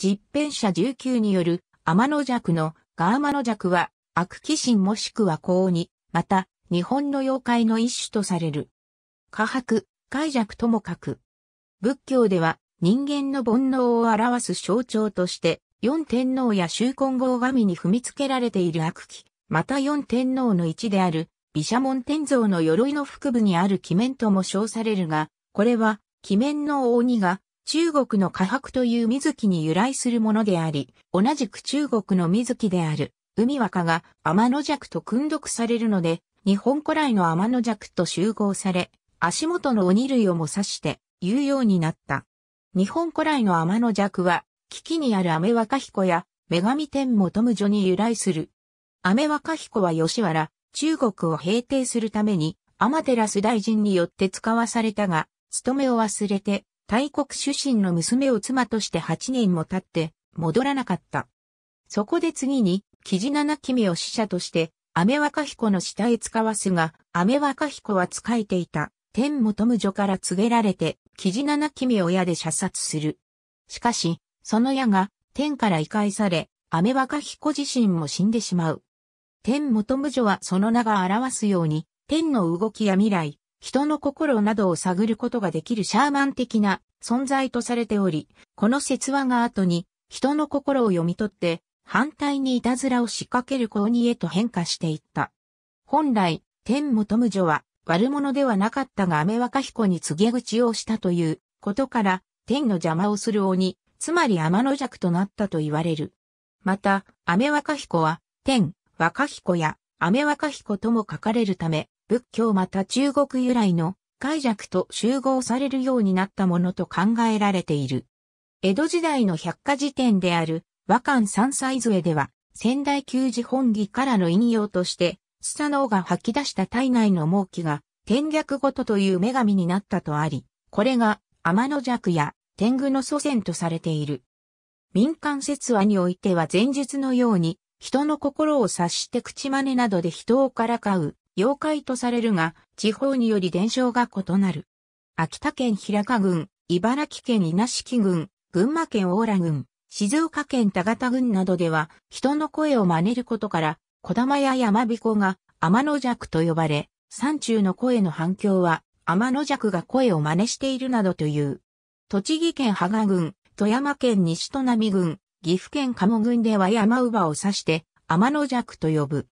実編者19による天の弱のガーマの弱は悪鬼神もしくは高鬼、また日本の妖怪の一種とされる。下白、解弱とも書く。仏教では人間の煩悩を表す象徴として四天皇や周根号神に踏みつけられている悪鬼、また四天皇の一である、毘沙門天像の鎧の腹部にある鬼面とも称されるが、これは、鬼面の鬼が、中国の河白という水木に由来するものであり、同じく中国の水木である、海若が天の弱と訓読されるので、日本古来の天の弱と集合され、足元の鬼類をも指して、言うようになった。日本古来の天の弱は、危機にある雨若彦や、女神天元無女に由来する。雨若彦は吉原、中国を平定するために、天照大臣によって使わされたが、務めを忘れて、大国出身の娘を妻として8年も経って戻らなかった。そこで次に、キジナナキミを使者として、アメワカヒコの下へ使わすが、アメワカヒコは仕えていた、天元無女から告げられて、キジナナキミを矢で射殺する。しかし、その矢が、天から異界され、アメワカヒコ自身も死んでしまう。天元無女はその名が表すように、天の動きや未来、人の心などを探ることができるシャーマン的な存在とされており、この説話が後に人の心を読み取って反対にいたずらを仕掛ける子鬼へと変化していった。本来、天元無女は悪者ではなかったが雨若彦に告げ口をしたということから、天の邪魔をする鬼、つまり天の弱となったと言われる。また、雨若彦は、天、若彦や、雨若彦とも書かれるため、仏教また中国由来の解釈と集合されるようになったものと考えられている。江戸時代の百科事典である和漢三歳添では、仙台旧寺本義からの引用として、スサノオが吐き出した体内の猛気が、天逆ごとという女神になったとあり、これが天の弱や天狗の祖先とされている。民間説話においては前述のように、人の心を察して口真似などで人をからかう、妖怪とされるが、地方により伝承が異なる。秋田県平賀郡、茨城県稲敷郡、群馬県大良郡、静岡県田形郡などでは、人の声を真似ることから、小玉や山彦が天の弱と呼ばれ、山中の声の反響は、天の弱が声を真似しているなどという。栃木県羽賀郡、富山県西都並郡、岐阜県鴨郡では山乳母を指して、天の弱と呼ぶ。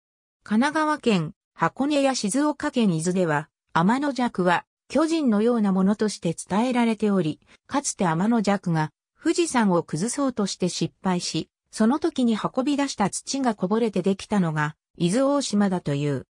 神奈川県箱根や静岡県伊豆では、天の弱は巨人のようなものとして伝えられており、かつて天の弱が富士山を崩そうとして失敗し、その時に運び出した土がこぼれてできたのが伊豆大島だという。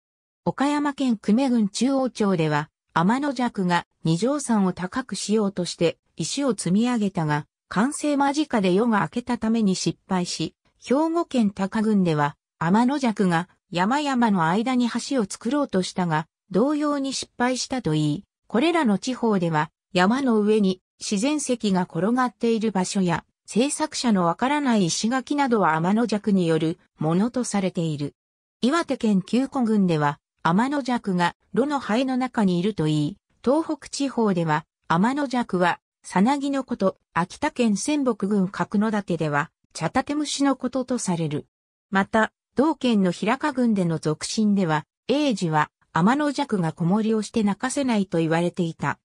岡山県久米郡中央町では、天の弱が二条山を高くしようとして石を積み上げたが、完成間近で夜が明けたために失敗し、兵庫県高郡では天の弱が山々の間に橋を作ろうとしたが、同様に失敗したといい、これらの地方では山の上に自然石が転がっている場所や、制作者のわからない石垣などは天の弱によるものとされている。岩手県九古郡では天の弱が炉の灰の中にいるといい、東北地方では天の弱はさなぎのこと、秋田県仙北郡角野岳では茶立虫のこととされる。また、同県の平賀郡での俗進では、英治は天の弱が子守をして泣かせないと言われていた。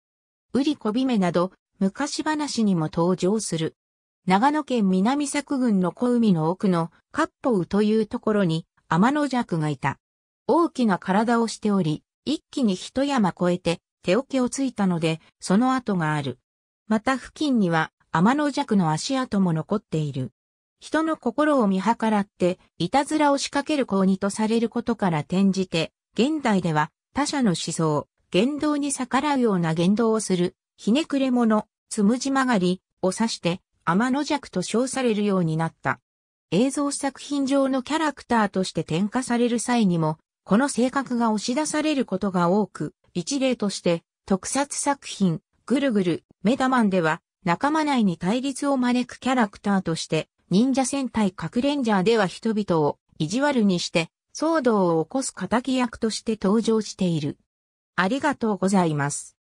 ウリコビメなど、昔話にも登場する。長野県南作郡の小海の奥のカッポウというところに天の弱がいた。大きな体をしており、一気に一山越えて手桶をついたので、その跡がある。また付近には天の弱の足跡も残っている。人の心を見計らって、いたずらを仕掛ける行為とされることから転じて、現代では他者の思想、言動に逆らうような言動をする、ひねくれ者、つむじ曲がりを指して、天の弱と称されるようになった。映像作品上のキャラクターとして転化される際にも、この性格が押し出されることが多く、一例として、特撮作品、ぐるぐる、メダマンでは、仲間内に対立を招くキャラクターとして、忍者戦隊核レンジャーでは人々を意地悪にして騒動を起こす仇役として登場している。ありがとうございます。